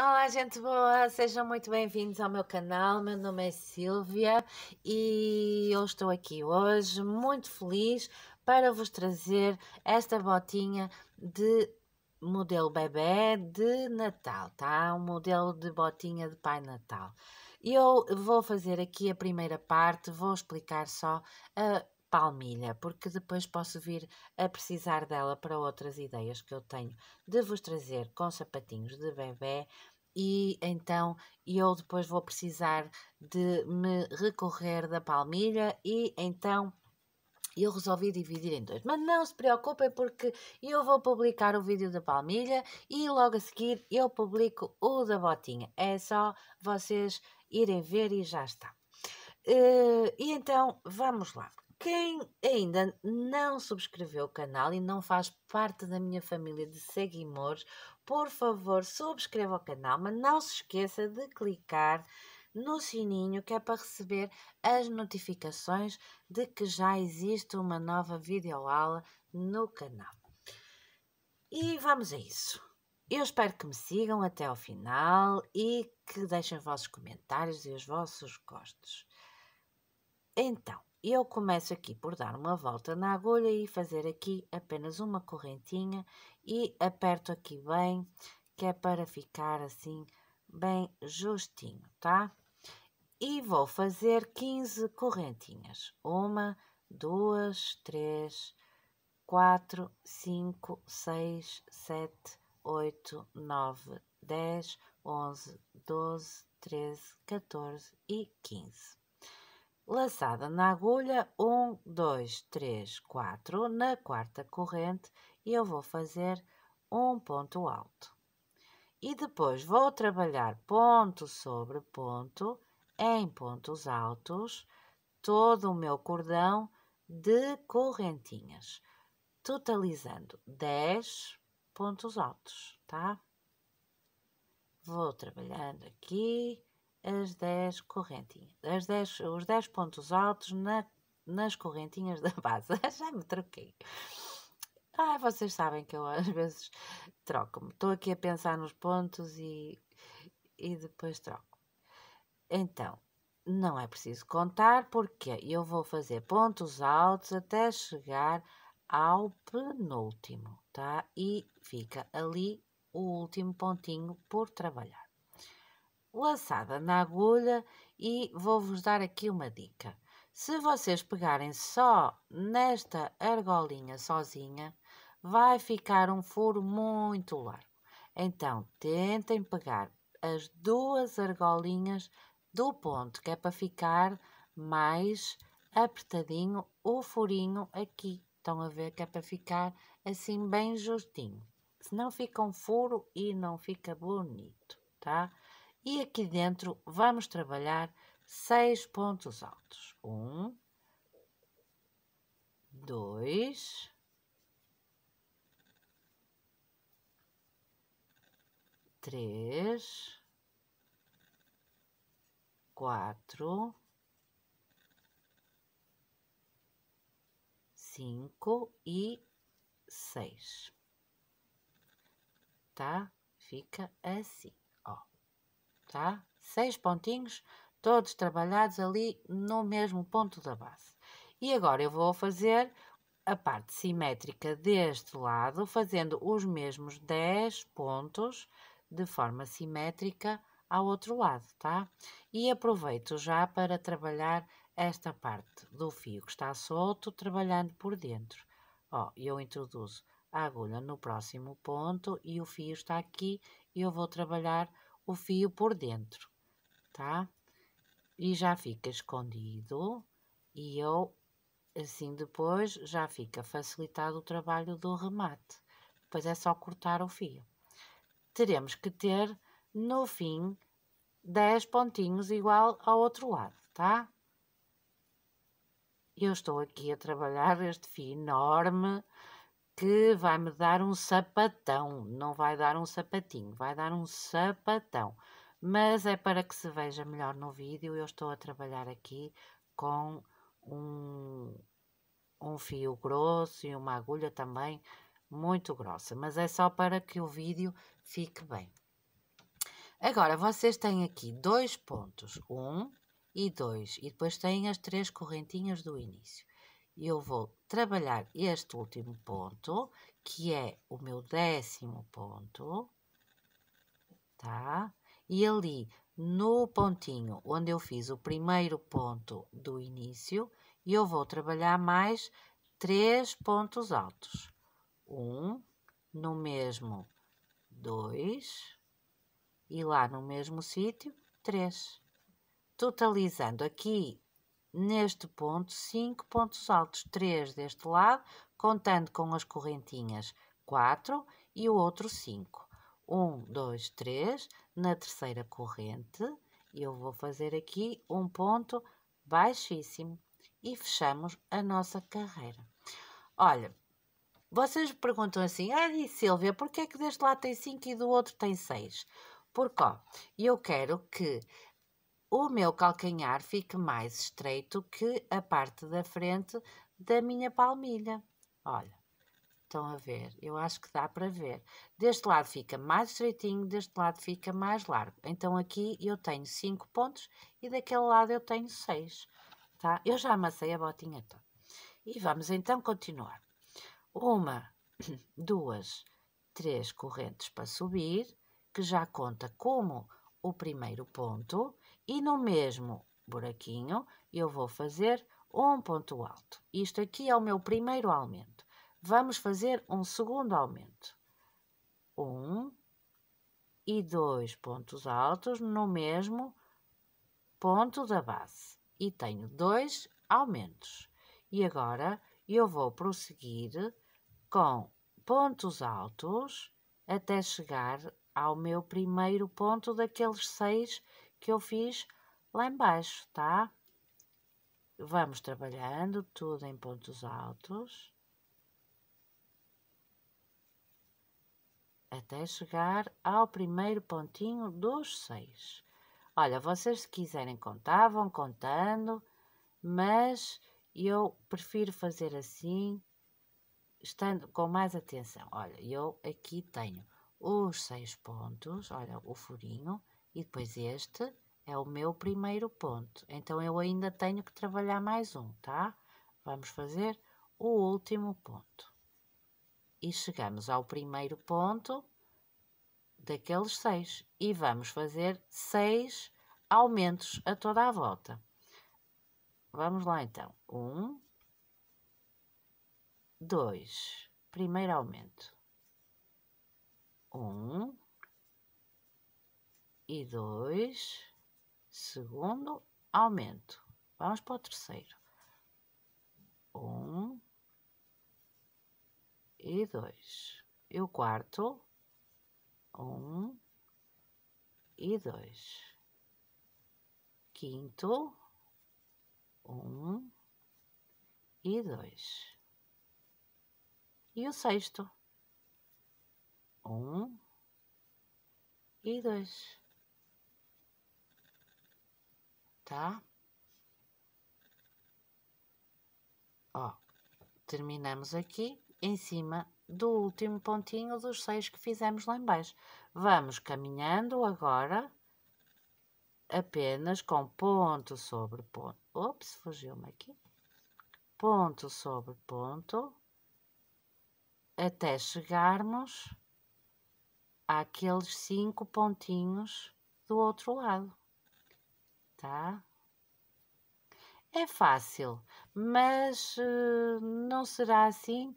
Olá, gente boa, sejam muito bem-vindos ao meu canal. Meu nome é Silvia e eu estou aqui hoje muito feliz para vos trazer esta botinha de modelo bebê de Natal, tá? Um modelo de botinha de Pai Natal. Eu vou fazer aqui a primeira parte, vou explicar só a palmilha, porque depois posso vir a precisar dela para outras ideias que eu tenho de vos trazer com sapatinhos de bebê e então eu depois vou precisar de me recorrer da palmilha e então eu resolvi dividir em dois. Mas não se preocupem porque eu vou publicar o vídeo da palmilha e logo a seguir eu publico o da botinha. É só vocês irem ver e já está. Eh, e então vamos lá. Quem ainda não subscreveu o canal e não faz parte da minha família de seguimores, por favor, subscreva o canal, mas não se esqueça de clicar no sininho que é para receber as notificações de que já existe uma nova videoaula no canal. E vamos a isso. Eu espero que me sigam até ao final e que deixem os vossos comentários e os vossos gostos. Então, e eu começo aqui por dar uma volta na agulha e fazer aqui apenas uma correntinha e aperto aqui bem, que é para ficar assim bem justinho, tá? E vou fazer 15 correntinhas. Uma, duas, três, quatro, cinco, seis, sete, oito, nove, dez, onze, doze, treze, quatorze e quinze laçada na agulha 1, 2, 3, 4, na quarta corrente eu vou fazer um ponto alto. E depois vou trabalhar ponto sobre ponto em pontos altos todo o meu cordão de correntinhas, totalizando 10 pontos altos, tá? Vou trabalhando aqui as 10 correntinhas, as 10, os 10 pontos altos na, nas correntinhas da base. Já me troquei. Ah, vocês sabem que eu às vezes troco-me. Estou aqui a pensar nos pontos e, e depois troco. Então, não é preciso contar porque eu vou fazer pontos altos até chegar ao penúltimo, tá? E fica ali o último pontinho por trabalhar lançada na agulha e vou-vos dar aqui uma dica. Se vocês pegarem só nesta argolinha sozinha, vai ficar um furo muito largo. Então, tentem pegar as duas argolinhas do ponto, que é para ficar mais apertadinho o furinho aqui. Estão a ver que é para ficar assim bem justinho. Senão fica um furo e não fica bonito, tá? E aqui dentro vamos trabalhar seis pontos altos. Um, dois, três, quatro, cinco e seis. Tá? Fica assim tá? Seis pontinhos, todos trabalhados ali no mesmo ponto da base. E agora eu vou fazer a parte simétrica deste lado, fazendo os mesmos 10 pontos de forma simétrica ao outro lado, tá? E aproveito já para trabalhar esta parte do fio que está solto, trabalhando por dentro. Ó, eu introduzo a agulha no próximo ponto e o fio está aqui e eu vou trabalhar o fio por dentro, tá? E já fica escondido e eu, assim depois, já fica facilitado o trabalho do remate. Depois é só cortar o fio. Teremos que ter, no fim, 10 pontinhos igual ao outro lado, tá? Eu estou aqui a trabalhar este fio enorme, que vai-me dar um sapatão. Não vai dar um sapatinho, vai dar um sapatão. Mas é para que se veja melhor no vídeo, eu estou a trabalhar aqui com um, um fio grosso e uma agulha também muito grossa. Mas é só para que o vídeo fique bem. Agora, vocês têm aqui dois pontos, um e dois, e depois têm as três correntinhas do início eu vou trabalhar este último ponto, que é o meu décimo ponto, tá? E ali no pontinho onde eu fiz o primeiro ponto do início, eu vou trabalhar mais três pontos altos. Um, no mesmo dois, e lá no mesmo sítio, três. Totalizando aqui neste ponto 5 pontos altos, 3 deste lado, contando com as correntinhas 4 e o outro 5. 1, 2, 3, na terceira corrente, eu vou fazer aqui um ponto baixíssimo e fechamos a nossa carreira. Olha, vocês perguntam assim, ah, e Silvia, porquê é que deste lado tem 5 e do outro tem 6? Porque, ó, eu quero que o meu calcanhar fique mais estreito que a parte da frente da minha palmilha. Olha, estão a ver? Eu acho que dá para ver. Deste lado fica mais estreitinho, deste lado fica mais largo. Então aqui eu tenho 5 pontos e daquele lado eu tenho 6. Tá? Eu já amassei a botinha toda. E vamos então continuar. Uma, duas, três correntes para subir, que já conta como o primeiro ponto e no mesmo buraquinho, eu vou fazer um ponto alto. Isto aqui é o meu primeiro aumento. Vamos fazer um segundo aumento. Um e dois pontos altos no mesmo ponto da base. E tenho dois aumentos. E agora eu vou prosseguir com pontos altos até chegar ao meu primeiro ponto daqueles seis que eu fiz lá embaixo, tá? Vamos trabalhando tudo em pontos altos. Até chegar ao primeiro pontinho dos seis. Olha, vocês se quiserem contar, vão contando, mas eu prefiro fazer assim, estando com mais atenção. Olha, eu aqui tenho os seis pontos, olha o furinho, e depois este é o meu primeiro ponto. Então, eu ainda tenho que trabalhar mais um, tá? Vamos fazer o último ponto. E chegamos ao primeiro ponto daqueles seis. E vamos fazer seis aumentos a toda a volta. Vamos lá então. Um, dois, primeiro aumento. Um, e dois, segundo aumento. Vamos para o terceiro. Um e dois. E o quarto, um e dois. Quinto, um e dois. E o sexto, um e dois. tá? Ó, terminamos aqui em cima do último pontinho dos seis que fizemos lá embaixo. Vamos caminhando agora apenas com ponto sobre ponto. Ops, fugiu-me aqui. Ponto sobre ponto até chegarmos àqueles cinco pontinhos do outro lado tá? É fácil, mas eh, não será assim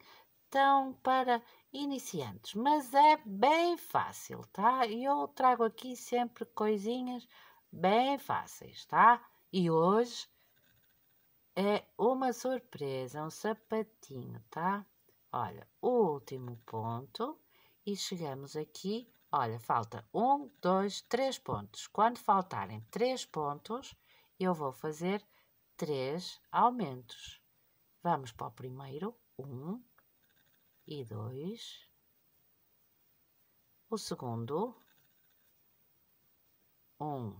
tão para iniciantes. Mas é bem fácil, tá? Eu trago aqui sempre coisinhas bem fáceis, tá? E hoje é uma surpresa, um sapatinho, tá? Olha, o último ponto e chegamos aqui Olha, falta um, dois, três pontos. Quando faltarem três pontos, eu vou fazer três aumentos. Vamos para o primeiro, um e dois. O segundo, um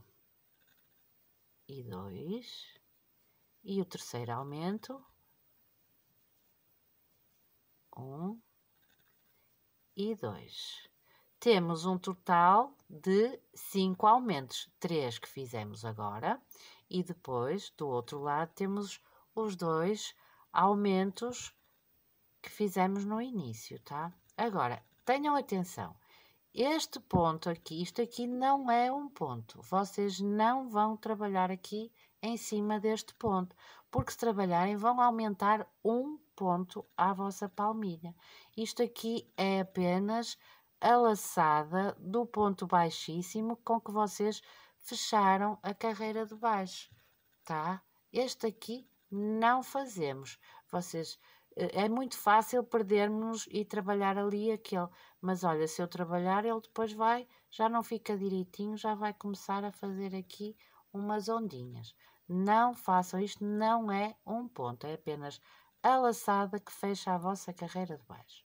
e dois. E o terceiro aumento, um e dois temos um total de 5 aumentos, 3 que fizemos agora, e depois do outro lado temos os dois aumentos que fizemos no início, tá? Agora, tenham atenção, este ponto aqui, isto aqui não é um ponto, vocês não vão trabalhar aqui em cima deste ponto, porque se trabalharem vão aumentar um ponto à vossa palmilha. Isto aqui é apenas a laçada do ponto baixíssimo com que vocês fecharam a carreira de baixo, tá? Este aqui não fazemos. Vocês eh, é muito fácil perdermos e trabalhar ali aquele, mas olha, se eu trabalhar, ele depois vai, já não fica direitinho, já vai começar a fazer aqui umas ondinhas. Não façam isto, não é um ponto, é apenas a laçada que fecha a vossa carreira de baixo.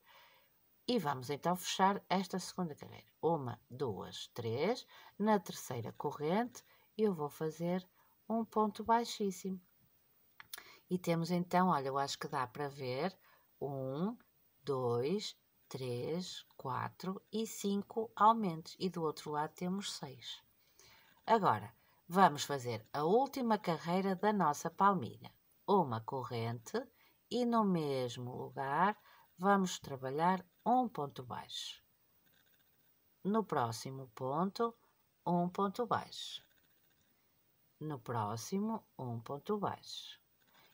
E vamos então fechar esta segunda carreira. Uma, duas, três. Na terceira corrente, eu vou fazer um ponto baixíssimo. E temos então, olha, eu acho que dá para ver, um, dois, três, quatro e cinco aumentos. E do outro lado temos seis. Agora, vamos fazer a última carreira da nossa palmilha. Uma corrente e no mesmo lugar vamos trabalhar um ponto baixo. No próximo ponto, um ponto baixo. No próximo, um ponto baixo.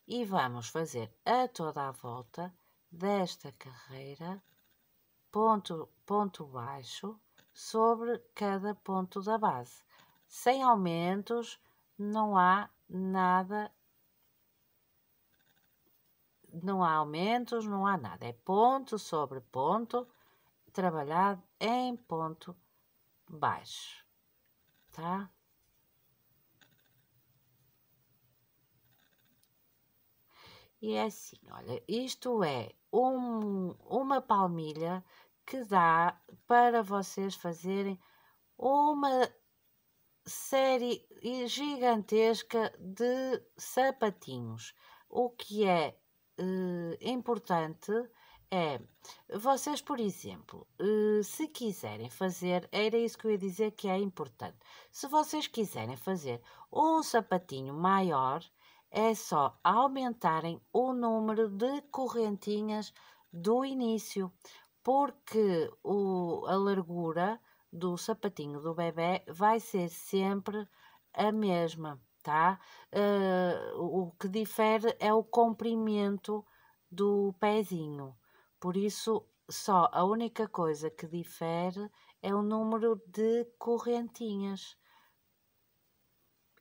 E vamos fazer a toda a volta desta carreira, ponto, ponto baixo, sobre cada ponto da base. Sem aumentos, não há nada não há aumentos, não há nada. É ponto sobre ponto trabalhado em ponto baixo, tá? E é assim, olha, isto é um, uma palmilha que dá para vocês fazerem uma série gigantesca de sapatinhos, o que é uh, importante é vocês, por exemplo, uh, se quiserem fazer, era isso que eu ia dizer que é importante. Se vocês quiserem fazer um sapatinho maior, é só aumentarem o número de correntinhas do início, porque o, a largura do sapatinho do bebê vai ser sempre a mesma tá? Uh, o que difere é o comprimento do pezinho. Por isso, só a única coisa que difere é o número de correntinhas.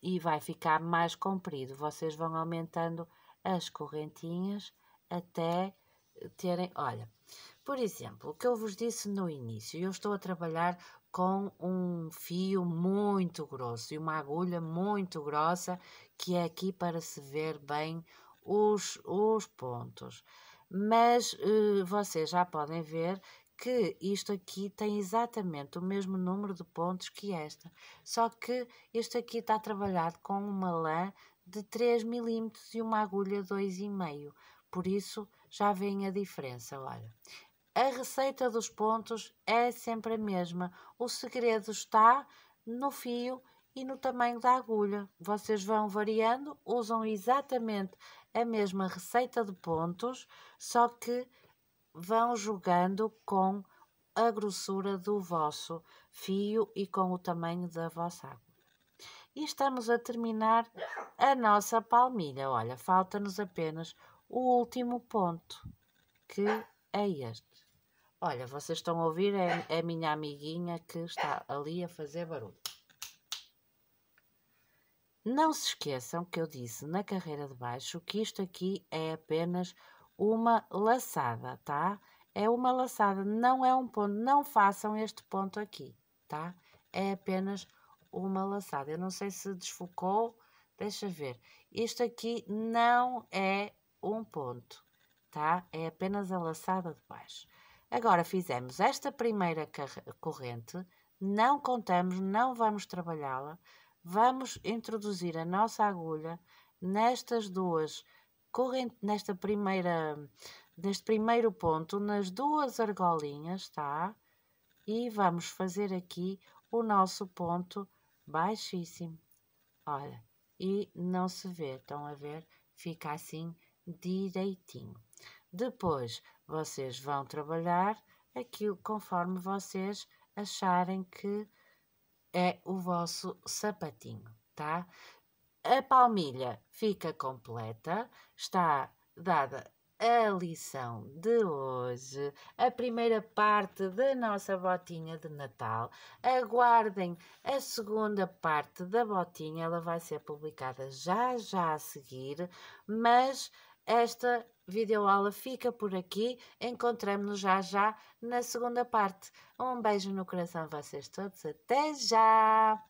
E vai ficar mais comprido. Vocês vão aumentando as correntinhas até terem. Olha, por exemplo, o que eu vos disse no início, eu estou a trabalhar com um fio muito grosso e uma agulha muito grossa que é aqui para se ver bem os, os pontos. Mas uh, vocês já podem ver que isto aqui tem exatamente o mesmo número de pontos que esta, só que este aqui está trabalhado com uma lã de 3 milímetros e uma agulha 2,5, por isso já vem a diferença, olha. A receita dos pontos é sempre a mesma. O segredo está no fio e no tamanho da agulha. Vocês vão variando, usam exatamente a mesma receita de pontos, só que vão jogando com a grossura do vosso fio e com o tamanho da vossa água. E estamos a terminar a nossa palmilha. Olha, falta-nos apenas o último ponto, que é este. Olha, vocês estão a ouvir é a é minha amiguinha que está ali a fazer barulho. Não se esqueçam que eu disse na carreira de baixo que isto aqui é apenas uma laçada, tá? É uma laçada, não é um ponto. Não façam este ponto aqui, tá? É apenas uma laçada. Eu não sei se desfocou, deixa ver. Isto aqui não é um ponto, tá? É apenas a laçada de baixo. Agora fizemos esta primeira corrente, não contamos, não vamos trabalhá-la, vamos introduzir a nossa agulha nestas duas correntes, nesta primeira, neste primeiro ponto, nas duas argolinhas, tá? E vamos fazer aqui o nosso ponto baixíssimo. Olha, e não se vê, estão a ver? Fica assim direitinho. Depois, vocês vão trabalhar aquilo conforme vocês acharem que é o vosso sapatinho, tá? A palmilha fica completa, está dada a lição de hoje, a primeira parte da nossa botinha de Natal. Aguardem a segunda parte da botinha, ela vai ser publicada já já a seguir, mas esta videoaula fica por aqui. Encontramos-nos já já na segunda parte. Um beijo no coração a vocês todos. Até já!